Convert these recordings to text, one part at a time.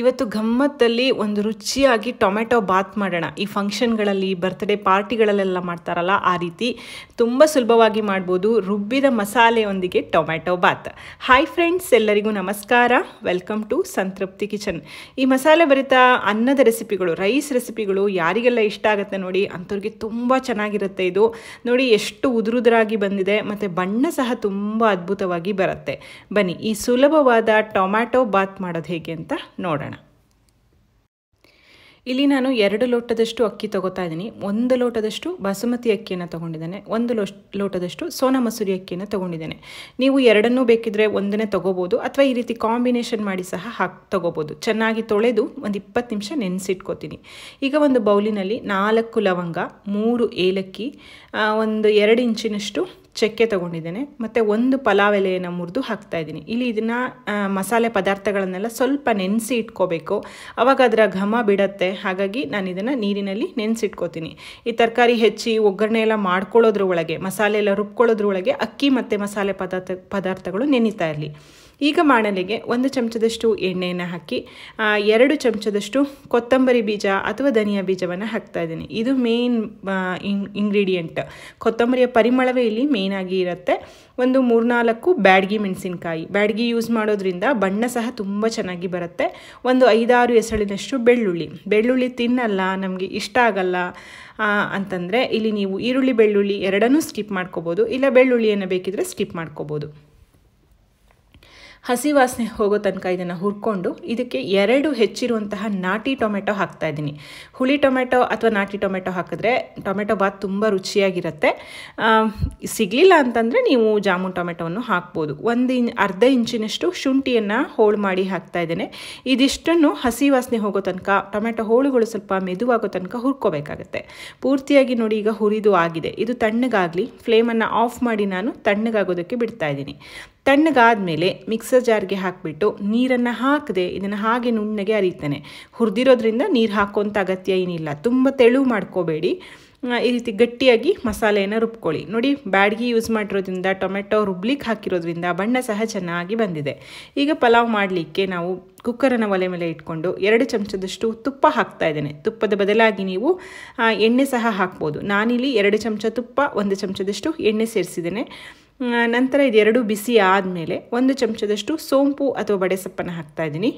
ಇವತ್ತು ಗಮ್ಮತ್ತಲ್ಲಿ ಒಂದು ರುಚಿಯಾಗಿ ಟೊಮೆಟೊ ಬಾತ್ ಮಾಡೋಣ ಈ ಫಂಕ್ಷನ್ಗಳಲ್ಲಿ ಬರ್ತ್ಡೇ ಪಾರ್ಟಿಗಳಲ್ಲೆಲ್ಲ ಮಾಡ್ತಾರಲ್ಲ ಆ ರೀತಿ ತುಂಬ ಸುಲಭವಾಗಿ ಮಾಡ್ಬೋದು ರುಬ್ಬಿದ ಮಸಾಲೆಯೊಂದಿಗೆ ಟೊಮೆಟೊ ಬಾತ್ ಹಾಯ್ ಫ್ರೆಂಡ್ಸ್ ಎಲ್ಲರಿಗೂ ನಮಸ್ಕಾರ ವೆಲ್ಕಮ್ ಟು ಸಂತೃಪ್ತಿ ಕಿಚನ್ ಈ ಮಸಾಲೆ ಭರಿತ ಅನ್ನದ ರೆಸಿಪಿಗಳು ರೈಸ್ ರೆಸಿಪಿಗಳು ಯಾರಿಗೆಲ್ಲ ಇಷ್ಟ ಆಗುತ್ತೆ ನೋಡಿ ಅಂಥವ್ರಿಗೆ ತುಂಬ ಚೆನ್ನಾಗಿರುತ್ತೆ ಇದು ನೋಡಿ ಎಷ್ಟು ಉದುರುದುರಾಗಿ ಬಂದಿದೆ ಮತ್ತು ಬಣ್ಣ ಸಹ ತುಂಬ ಅದ್ಭುತವಾಗಿ ಬರುತ್ತೆ ಬನ್ನಿ ಈ ಸುಲಭವಾದ ಟೊಮ್ಯಾಟೊ ಬಾತ್ ಮಾಡೋದು ಹೇಗೆ ಅಂತ ನೋಡೋಣ ಇಲ್ಲಿ ನಾನು ಎರಡು ಲೋಟದಷ್ಟು ಅಕ್ಕಿ ತಗೋತಾ ಇದ್ದೀನಿ ಒಂದು ಲೋಟದಷ್ಟು ಬಾಸುಮತಿ ಅಕ್ಕಿಯನ್ನು ತೊಗೊಂಡಿದ್ದೇನೆ ಒಂದು ಲೋಟದಷ್ಟು ಸೋನಾ ಮಸೂರಿ ಅಕ್ಕಿಯನ್ನು ತೊಗೊಂಡಿದ್ದೇನೆ ನೀವು ಎರಡನ್ನೂ ಬೇಕಿದ್ರೆ ಒಂದನ್ನೇ ತೊಗೋಬೋದು ಅಥವಾ ಈ ರೀತಿ ಕಾಂಬಿನೇಷನ್ ಮಾಡಿ ಸಹ ಹಾಕಿ ತೊಗೋಬೋದು ಚೆನ್ನಾಗಿ ತೊಳೆದು ಒಂದು ಇಪ್ಪತ್ತು ನಿಮಿಷ ನೆನೆಸಿಟ್ಕೋತೀನಿ ಈಗ ಒಂದು ಬೌಲಿನಲ್ಲಿ ನಾಲ್ಕು ಲವಂಗ ಮೂರು ಏಲಕ್ಕಿ ಒಂದು ಎರಡು ಇಂಚಿನಷ್ಟು ಚಕ್ಕೆ ತಗೊಂಡಿದ್ದೇನೆ ಮತ್ತು ಒಂದು ಪಲಾವ್ ಎಲೆಯನ್ನು ಮುರಿದು ಇದ್ದೀನಿ ಇಲ್ಲಿ ಇದನ್ನು ಮಸಾಲೆ ಪದಾರ್ಥಗಳನ್ನೆಲ್ಲ ಸ್ವಲ್ಪ ನೆನೆಸಿ ಇಟ್ಕೋಬೇಕು ಆವಾಗ ಅದರ ಘಮ ಬಿಡತ್ತೆ ಹಾಗಾಗಿ ನಾನು ಇದನ್ನು ನೀರಿನಲ್ಲಿ ನೆನೆಸಿಟ್ಕೋತೀನಿ ಈ ತರಕಾರಿ ಹೆಚ್ಚಿ ಒಗ್ಗರಣೆ ಎಲ್ಲ ಮಾಡ್ಕೊಳ್ಳೋದ್ರ ಒಳಗೆ ಮಸಾಲೆ ಎಲ್ಲ ರುಬ್ಕೊಳ್ಳೋದ್ರ ಒಳಗೆ ಅಕ್ಕಿ ಮತ್ತು ಮಸಾಲೆ ಪದಾರ್ಥ ಪದಾರ್ಥಗಳು ನೆನೀತಾ ಇರಲಿ ಈಗ ಮಾಡಲಿಗೆ ಒಂದು ಚಮಚದಷ್ಟು ಎಣ್ಣೆಯನ್ನು ಹಾಕಿ ಎರಡು ಚಮಚದಷ್ಟು ಕೊತ್ತಂಬರಿ ಬೀಜ ಅಥವಾ ಧನಿಯಾ ಬೀಜವನ್ನು ಹಾಕ್ತಾ ಇದ್ದೀನಿ ಇದು ಮೇನ್ ಇಂಗ್ರೀಡಿಯೆಂಟ್ ಕೊತ್ತಂಬರಿಯ ಪರಿಮಳವೇ ಇಲ್ಲಿ ಮೇನ್ ಮೇಯ್ನಾಗಿ ಇರುತ್ತೆ ಒಂದು ಮೂರ್ನಾಲ್ಕು ಬ್ಯಾಡ್ಗಿ ಮೆಣಸಿನ್ಕಾಯಿ ಬ್ಯಾಡ್ಗಿ ಯೂಸ್ ಮಾಡೋದ್ರಿಂದ ಬಣ್ಣ ಸಹ ತುಂಬ ಚೆನ್ನಾಗಿ ಬರುತ್ತೆ ಒಂದು ಐದಾರು ಹೆಸಳಿನಷ್ಟು ಬೆಳ್ಳುಳ್ಳಿ ಬೆಳ್ಳುಳ್ಳಿ ತಿನ್ನಲ್ಲ ನಮಗೆ ಇಷ್ಟ ಆಗಲ್ಲ ಅಂತಂದರೆ ಇಲ್ಲಿ ನೀವು ಈರುಳ್ಳಿ ಬೆಳ್ಳುಳ್ಳಿ ಎರಡನ್ನೂ ಸ್ಕಿಪ್ ಮಾಡ್ಕೋಬೋದು ಇಲ್ಲ ಬೆಳ್ಳುಳ್ಳಿಯನ್ನು ಬೇಕಿದ್ರೆ ಸ್ಕಿಪ್ ಮಾಡ್ಕೋಬೋದು ಹಸಿ ವಾಸನೆ ಹೋಗೋ ತನಕ ಇದನ್ನು ಹುರ್ಕೊಂಡು ಇದಕ್ಕೆ ಎರಡು ಹೆಚ್ಚಿರುವಂತಹ ನಾಟಿ ಟೊಮೆಟೊ ಹಾಕ್ತಾ ಇದ್ದೀನಿ ಹುಳಿ ಟೊಮೆಟೊ ಅಥವಾ ನಾಟಿ ಟೊಮೆಟೊ ಹಾಕಿದ್ರೆ ಟೊಮೆಟೊ ಬಾತ್ ತುಂಬ ರುಚಿಯಾಗಿರುತ್ತೆ ಸಿಗಲಿಲ್ಲ ಅಂತಂದರೆ ನೀವು ಜಾಮೂನ್ ಟೊಮೆಟೊವನ್ನು ಹಾಕ್ಬೋದು ಒಂದು ಇನ್ ಅರ್ಧ ಇಂಚಿನಷ್ಟು ಶುಂಠಿಯನ್ನು ಹೋಳು ಮಾಡಿ ಹಾಕ್ತಾ ಇದ್ದೇನೆ ಇದಿಷ್ಟನ್ನು ಹಸಿ ವಾಸನೆ ಹೋಗೋ ತನಕ ಟೊಮೆಟೊ ಹೋಳುಗಳು ಸ್ವಲ್ಪ ಮೆದುವಾಗೋ ತನಕ ಹುರ್ಕೋಬೇಕಾಗತ್ತೆ ಪೂರ್ತಿಯಾಗಿ ನೋಡಿ ಈಗ ಹುರಿದು ಆಗಿದೆ ಇದು ತಣ್ಣಗಾಗಲಿ ಫ್ಲೇಮನ್ನು ಆಫ್ ಮಾಡಿ ನಾನು ತಣ್ಣಗಾಗೋದಕ್ಕೆ ಬಿಡ್ತಾ ಇದ್ದೀನಿ ತಣ್ಣಗಾದ ಮೇಲೆ ಮಿಕ್ಸರ್ ಜಾರ್ಗೆ ಹಾಕಿಬಿಟ್ಟು ನೀರನ್ನು ಹಾಕದೆ ಇದನ್ನು ಹಾಗೆ ನುಣ್ಣಗೆ ಅರಿತಾನೆ ಹುರಿದಿರೋದ್ರಿಂದ ನೀರು ಹಾಕೋಂಥ ಅಗತ್ಯ ಏನಿಲ್ಲ ತುಂಬ ತೆಳು ಮಾಡ್ಕೋಬೇಡಿ ಈ ರೀತಿ ಗಟ್ಟಿಯಾಗಿ ಮಸಾಲೆಯನ್ನು ರುಬ್ಕೊಳ್ಳಿ ನೋಡಿ ಬ್ಯಾಡ್ಗಿ ಯೂಸ್ ಮಾಡಿರೋದ್ರಿಂದ ಟೊಮೆಟೊ ರುಬ್ಲಿಕ್ಕೆ ಹಾಕಿರೋದ್ರಿಂದ ಬಣ್ಣ ಸಹ ಚೆನ್ನಾಗಿ ಬಂದಿದೆ ಈಗ ಪಲಾವ್ ಮಾಡಲಿಕ್ಕೆ ನಾವು ಕುಕ್ಕರನ್ನು ಒಲೆ ಮೇಲೆ ಇಟ್ಕೊಂಡು ಎರಡು ಚಮಚದಷ್ಟು ತುಪ್ಪ ಹಾಕ್ತಾ ಇದ್ದೇನೆ ತುಪ್ಪದ ಬದಲಾಗಿ ನೀವು ಎಣ್ಣೆ ಸಹ ಹಾಕ್ಬೋದು ನಾನಿಲ್ಲಿ ಎರಡು ಚಮಚ ತುಪ್ಪ ಒಂದು ಚಮಚದಷ್ಟು ಎಣ್ಣೆ ಸೇರಿಸಿದ್ದೇನೆ ನಂತರ ಇದೆರಡು ಬಿಸಿ ಆದಮೇಲೆ ಒಂದು ಚಮಚದಷ್ಟು ಸೋಂಪು ಅಥವಾ ಬಡೆಸೊಪ್ಪನ್ನು ಹಾಕ್ತಾಯಿದ್ದೀನಿ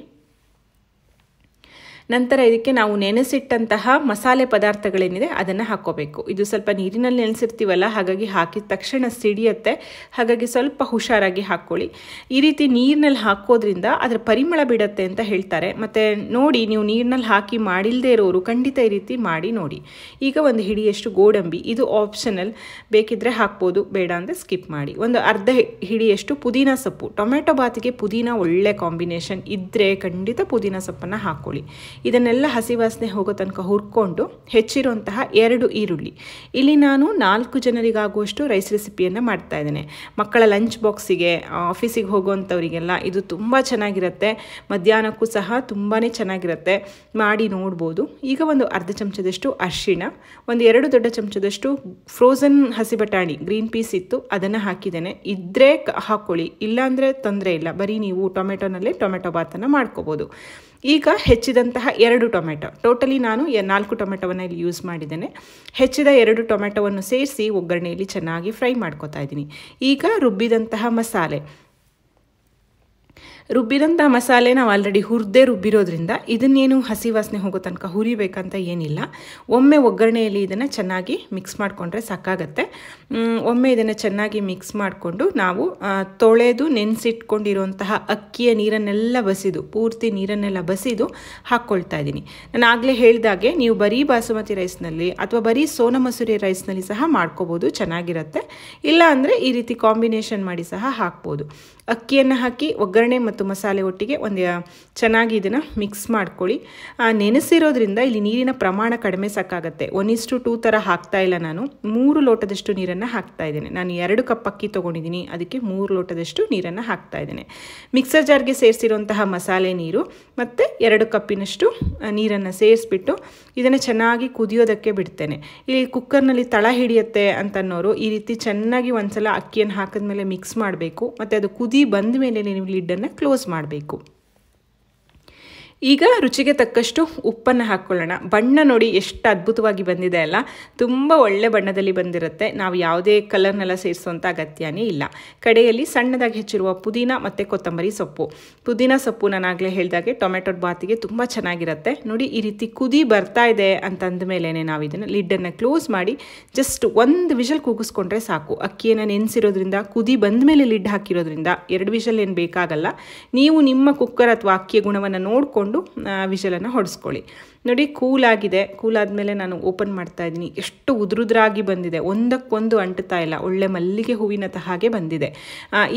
ನಂತರ ಇದಕ್ಕೆ ನಾವು ನೆನೆಸಿಟ್ಟಂತಹ ಮಸಾಲೆ ಪದಾರ್ಥಗಳೇನಿದೆ ಅದನ್ನು ಹಾಕ್ಕೋಬೇಕು ಇದು ಸ್ವಲ್ಪ ನೀರಿನಲ್ಲಿ ನೆನೆಸಿರ್ತೀವಲ್ಲ ಹಾಗಾಗಿ ಹಾಕಿದ ತಕ್ಷಣ ಸಿಡಿಯುತ್ತೆ ಹಾಗಾಗಿ ಸ್ವಲ್ಪ ಹುಷಾರಾಗಿ ಹಾಕ್ಕೊಳ್ಳಿ ಈ ರೀತಿ ನೀರಿನಲ್ಲಿ ಹಾಕೋದ್ರಿಂದ ಅದರ ಪರಿಮಳ ಬಿಡುತ್ತೆ ಅಂತ ಹೇಳ್ತಾರೆ ಮತ್ತು ನೋಡಿ ನೀವು ನೀರಿನಲ್ಲಿ ಹಾಕಿ ಮಾಡಿಲ್ಲದೆ ಇರೋರು ಖಂಡಿತ ಈ ರೀತಿ ಮಾಡಿ ನೋಡಿ ಈಗ ಒಂದು ಹಿಡಿಯಷ್ಟು ಗೋಡಂಬಿ ಇದು ಆಪ್ಷನಲ್ ಬೇಕಿದ್ದರೆ ಹಾಕ್ಬೋದು ಬೇಡ ಅಂದರೆ ಸ್ಕಿಪ್ ಮಾಡಿ ಒಂದು ಅರ್ಧ ಹಿಡಿಯಷ್ಟು ಪುದೀನ ಸೊಪ್ಪು ಟೊಮೆಟೊ ಬಾತಿಗೆ ಪುದೀನ ಒಳ್ಳೆ ಕಾಂಬಿನೇಷನ್ ಇದ್ದರೆ ಖಂಡಿತ ಪುದೀನ ಸೊಪ್ಪನ್ನು ಹಾಕ್ಕೊಳ್ಳಿ ಇದನ್ನೆಲ್ಲ ಹಸಿ ವಾಸನೆ ಹೋಗೋ ತನಕ ಹುರ್ಕೊಂಡು ಹೆಚ್ಚಿರುವಂತಹ ಎರಡು ಈರುಳ್ಳಿ ಇಲ್ಲಿ ನಾನು ನಾಲ್ಕು ಜನರಿಗಾಗುವಷ್ಟು ರೈಸ್ ರೆಸಿಪಿಯನ್ನು ಮಾಡ್ತಾ ಇದ್ದೇನೆ ಮಕ್ಕಳ ಲಂಚ್ ಬಾಕ್ಸಿಗೆ ಆಫೀಸಿಗೆ ಹೋಗುವಂಥವರಿಗೆಲ್ಲ ಇದು ತುಂಬ ಚೆನ್ನಾಗಿರುತ್ತೆ ಮಧ್ಯಾಹ್ನಕ್ಕೂ ಸಹ ತುಂಬಾ ಚೆನ್ನಾಗಿರುತ್ತೆ ಮಾಡಿ ನೋಡ್ಬೋದು ಈಗ ಒಂದು ಅರ್ಧ ಚಮಚದಷ್ಟು ಅರ್ಶಿಣ ಒಂದು ಎರಡು ದೊಡ್ಡ ಚಮಚದಷ್ಟು ಫ್ರೋಸನ್ ಹಸಿ ಬಟಾಣಿ ಗ್ರೀನ್ ಪೀಸ್ ಇತ್ತು ಅದನ್ನು ಹಾಕಿದ್ದೇನೆ ಇದ್ರೆ ಹಾಕ್ಕೊಳ್ಳಿ ಇಲ್ಲಾಂದರೆ ತೊಂದರೆ ಇಲ್ಲ ಬರೀ ನೀವು ಟೊಮೆಟೊನಲ್ಲೇ ಟೊಮೆಟೊ ಬಾತನ್ನು ಮಾಡ್ಕೋಬೋದು ಈಗ ಹೆಚ್ಚಿದಂತಹ ಎರಡು ಟೊಮೆಟೊ ಟೋಟಲಿ ನಾನು ನಾಲ್ಕು ಟೊಮೆಟೊವನ್ನು ಇಲ್ಲಿ ಯೂಸ್ ಮಾಡಿದ್ದೇನೆ ಹೆಚ್ಚಿದ ಎರಡು ಟೊಮೆಟೊವನ್ನು ಸೇರಿಸಿ ಒಗ್ಗರಣೆಯಲ್ಲಿ ಚೆನ್ನಾಗಿ ಫ್ರೈ ಮಾಡ್ಕೋತಾ ಇದ್ದೀನಿ ಈಗ ರುಬ್ಬಿದಂತಹ ಮಸಾಲೆ ರುಬ್ಬಿದಂಥ ಮಸಾಲೆ ನಾವು ಆಲ್ರೆಡಿ ಹುರಿದೇ ರುಬ್ಬಿರೋದ್ರಿಂದ ಇದನ್ನೇನು ಹಸಿ ವಾಸನೆ ಹೋಗೋ ತನಕ ಹುರಿಬೇಕಂತ ಏನಿಲ್ಲ ಒಮ್ಮೆ ಒಗ್ಗರಣೆಯಲ್ಲಿ ಇದನ್ನು ಚೆನ್ನಾಗಿ ಮಿಕ್ಸ್ ಮಾಡಿಕೊಂಡ್ರೆ ಸಾಕಾಗತ್ತೆ ಒಮ್ಮೆ ಇದನ್ನು ಚೆನ್ನಾಗಿ ಮಿಕ್ಸ್ ಮಾಡಿಕೊಂಡು ನಾವು ತೊಳೆದು ನೆನೆಸಿಟ್ಕೊಂಡಿರುವಂತಹ ಅಕ್ಕಿಯ ನೀರನ್ನೆಲ್ಲ ಬಸಿದು ಪೂರ್ತಿ ನೀರನ್ನೆಲ್ಲ ಬಸಿದು ಹಾಕ್ಕೊಳ್ತಾ ಇದ್ದೀನಿ ನಾನು ಆಗಲೇ ಹೇಳಿದಾಗೆ ನೀವು ಬರೀ ಬಾಸುಮತಿ ರೈಸ್ನಲ್ಲಿ ಅಥವಾ ಬರೀ ಸೋನ ಮಸೂರಿ ರೈಸ್ನಲ್ಲಿ ಸಹ ಮಾಡ್ಕೋಬೋದು ಚೆನ್ನಾಗಿರುತ್ತೆ ಇಲ್ಲ ಅಂದರೆ ಈ ರೀತಿ ಕಾಂಬಿನೇಷನ್ ಮಾಡಿ ಸಹ ಹಾಕ್ಬೋದು ಅಕ್ಕಿಯನ್ನು ಹಾಕಿ ಒಗ್ಗರಣೆ ಮತ್ತು ಮತ್ತು ಮಸಾಲೆ ಒಟ್ಟಿಗೆ ಒಂದು ಚೆನ್ನಾಗಿ ಇದನ್ನು ಮಿಕ್ಸ್ ಮಾಡ್ಕೊಳ್ಳಿ ನೆನೆಸಿರೋದ್ರಿಂದ ಇಲ್ಲಿ ನೀರಿನ ಪ್ರಮಾಣ ಕಡಿಮೆ ಸಾಕಾಗುತ್ತೆ ಒನ್ ಇಸ್ಟು ಟೂ ಥರ ಹಾಕ್ತಾ ಇಲ್ಲ ನಾನು ಮೂರು ಲೋಟದಷ್ಟು ನೀರನ್ನು ಹಾಕ್ತಾ ಇದ್ದೇನೆ ನಾನು ಎರಡು ಕಪ್ ಅಕ್ಕಿ ತೊಗೊಂಡಿದ್ದೀನಿ ಅದಕ್ಕೆ ಮೂರು ಲೋಟದಷ್ಟು ನೀರನ್ನು ಹಾಕ್ತಾ ಇದ್ದೇನೆ ಮಿಕ್ಸರ್ ಜಾರ್ಗೆ ಸೇರಿಸಿರುವಂತಹ ಮಸಾಲೆ ನೀರು ಮತ್ತು ಎರಡು ಕಪ್ಪಿನಷ್ಟು ನೀರನ್ನು ಸೇರಿಸ್ಬಿಟ್ಟು ಇದನ್ನು ಚೆನ್ನಾಗಿ ಕುದಿಯೋದಕ್ಕೆ ಬಿಡ್ತೇನೆ ಇಲ್ಲಿ ಕುಕ್ಕರ್ನಲ್ಲಿ ತಳ ಹಿಡಿಯುತ್ತೆ ಅಂತನ್ನೋರು ಈ ರೀತಿ ಚೆನ್ನಾಗಿ ಒಂದ್ಸಲ ಅಕ್ಕಿಯನ್ನು ಹಾಕಿದ್ಮೇಲೆ ಮಿಕ್ಸ್ ಮಾಡಬೇಕು ಮತ್ತು ಅದು ಕುದಿ ಬಂದ ಮೇಲೆ ನೀವು ಲಿಡ್ಡನ್ನು ಕ್ಲೋಸ್ ಮಾಡಬೇಕು ಈಗ ರುಚಿಗೆ ತಕ್ಕಷ್ಟು ಉಪ್ಪನ್ನು ಹಾಕ್ಕೊಳ್ಳೋಣ ಬಣ್ಣ ನೋಡಿ ಎಷ್ಟು ಅದ್ಭುತವಾಗಿ ಬಂದಿದೆ ಅಲ್ಲ ತುಂಬ ಒಳ್ಳೆ ಬಣ್ಣದಲ್ಲಿ ಬಂದಿರುತ್ತೆ ನಾವು ಯಾವುದೇ ಕಲರ್ನೆಲ್ಲ ಸೇರಿಸುವಂಥ ಅಗತ್ಯನೇ ಇಲ್ಲ ಕಡೆಯಲ್ಲಿ ಸಣ್ಣದಾಗಿ ಹೆಚ್ಚಿರುವ ಪುದೀನ ಮತ್ತು ಕೊತ್ತಂಬರಿ ಸೊಪ್ಪು ಪುದೀನ ಸೊಪ್ಪು ನಾನಾಗಲೇ ಹೇಳಿದಾಗೆ ಟೊಮೆಟೊ ಬಾತಿಗೆ ತುಂಬ ಚೆನ್ನಾಗಿರುತ್ತೆ ನೋಡಿ ಈ ರೀತಿ ಕುದಿ ಬರ್ತಾ ಇದೆ ಅಂತಂದ ಮೇಲೆ ನಾವು ಇದನ್ನು ಲಿಡ್ಡನ್ನು ಕ್ಲೋಸ್ ಮಾಡಿ ಜಸ್ಟ್ ಒಂದು ವಿಷಲ್ ಕೂಗಿಸ್ಕೊಂಡ್ರೆ ಸಾಕು ಅಕ್ಕಿಯನ್ನು ನೆನೆಸಿರೋದ್ರಿಂದ ಕುದಿ ಬಂದ ಮೇಲೆ ಲಿಡ್ ಹಾಕಿರೋದ್ರಿಂದ ಎರಡು ವಿಷಲ್ ಏನು ಬೇಕಾಗಲ್ಲ ನೀವು ನಿಮ್ಮ ಕುಕ್ಕರ್ ಅಥವಾ ಅಕ್ಕಿಯ ಗುಣವನ್ನು ನೋಡಿಕೊಂಡು ಇಟ್ಕೊಂಡು ವಿಷಲನ್ನು ಹೊಡೆಸ್ಕೊಳ್ಳಿ ನೋಡಿ ಕೂಲ್ ಆಗಿದೆ ಕೂಲ್ ಆದಮೇಲೆ ನಾನು ಓಪನ್ ಮಾಡ್ತಾ ಇದ್ದೀನಿ ಎಷ್ಟು ಉದುರುದ್ರಾಗಿ ಬಂದಿದೆ ಒಂದಕ್ಕೊಂದು ಅಂಟುತ್ತಾ ಇಲ್ಲ ಒಳ್ಳೆ ಮಲ್ಲಿಗೆ ಹೂವಿನ ಹಾಗೆ ಬಂದಿದೆ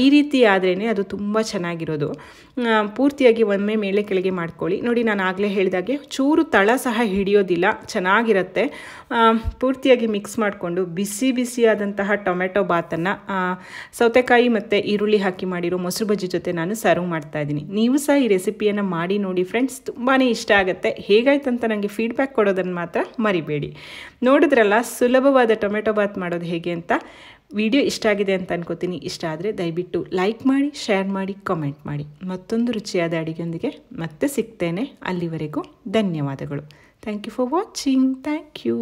ಈ ರೀತಿ ಆದ್ರೇ ಅದು ತುಂಬ ಚೆನ್ನಾಗಿರೋದು ಪೂರ್ತಿಯಾಗಿ ಒಮ್ಮೆ ಮೇಲೆ ಕೆಳಗೆ ಮಾಡ್ಕೊಳ್ಳಿ ನೋಡಿ ನಾನು ಆಗಲೇ ಹೇಳಿದಾಗೆ ಚೂರು ತಳ ಸಹ ಹಿಡಿಯೋದಿಲ್ಲ ಚೆನ್ನಾಗಿರುತ್ತೆ ಪೂರ್ತಿಯಾಗಿ ಮಿಕ್ಸ್ ಮಾಡಿಕೊಂಡು ಬಿಸಿ ಬಿಸಿಯಾದಂತಹ ಟೊಮೆಟೊ ಬಾತನ್ನು ಸೌತೆಕಾಯಿ ಮತ್ತು ಈರುಳ್ಳಿ ಹಾಕಿ ಮಾಡಿರೋ ಮೊಸರು ಬಜ್ಜಿ ಜೊತೆ ನಾನು ಸರ್ವ್ ಮಾಡ್ತಾ ಇದ್ದೀನಿ ನೀವು ಸಹ ಈ ರೆಸಿಪಿಯನ್ನು ಮಾಡಿ ನೋಡಿ ಫ್ರೆಂಡ್ಸ್ ತುಂಬಾ ಇಷ್ಟ ಆಗುತ್ತೆ ಹೇಗಾಯ್ತು ಅಂತ ನನಗೆ ಫೀಡ್ಬ್ಯಾಕ್ ಕೊಡೋದನ್ನು ಮಾತ್ರ ಮರಿಬೇಡಿ ನೋಡಿದ್ರಲ್ಲ ಸುಲಭವಾದ ಟೊಮೆಟೊ ಬಾತ್ ಮಾಡೋದು ಹೇಗೆ ಅಂತ ವಿಡಿಯೋ ಇಷ್ಟ ಆಗಿದೆ ಅಂತ ಅನ್ಕೋತೀನಿ ಇಷ್ಟ ಆದರೆ ದಯವಿಟ್ಟು ಲೈಕ್ ಮಾಡಿ ಶೇರ್ ಮಾಡಿ ಕಾಮೆಂಟ್ ಮಾಡಿ ಮತ್ತೊಂದು ರುಚಿಯಾದ ಅಡಿಗೆಯೊಂದಿಗೆ ಮತ್ತೆ ಸಿಗ್ತೇನೆ ಅಲ್ಲಿವರೆಗೂ ಧನ್ಯವಾದಗಳು thank you for watching thank you